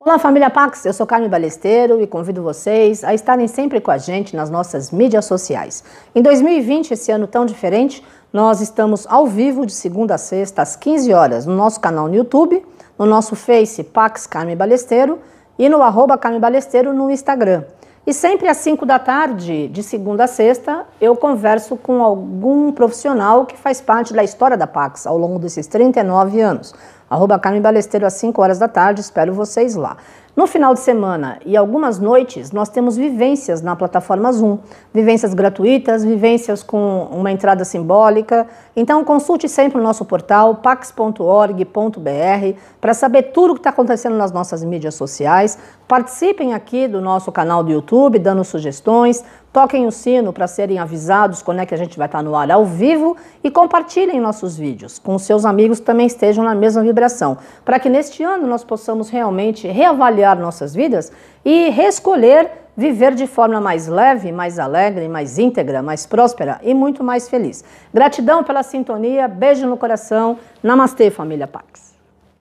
Olá, família Pax. Eu sou Carmen Balesteiro e convido vocês a estarem sempre com a gente nas nossas mídias sociais. Em 2020, esse ano tão diferente, nós estamos ao vivo de segunda a sexta às 15 horas no nosso canal no YouTube, no nosso Face Pax Carmen Balesteiro e no arroba Carmen Balesteiro no Instagram. E sempre às 5 da tarde, de segunda a sexta, eu converso com algum profissional que faz parte da história da Pax ao longo desses 39 anos Arroba Carmen Balesteiro às 5 horas da tarde, espero vocês lá. No final de semana e algumas noites, nós temos vivências na plataforma Zoom. Vivências gratuitas, vivências com uma entrada simbólica. Então, consulte sempre o nosso portal pax.org.br para saber tudo o que está acontecendo nas nossas mídias sociais. Participem aqui do nosso canal do YouTube, dando sugestões. Toquem o sino para serem avisados quando é que a gente vai estar tá no ar ao vivo e compartilhem nossos vídeos com seus amigos que também estejam na mesma vida celebração, para que neste ano nós possamos realmente reavaliar nossas vidas e reescolher viver de forma mais leve, mais alegre, mais íntegra, mais próspera e muito mais feliz. Gratidão pela sintonia, beijo no coração. Namastê, família Pax.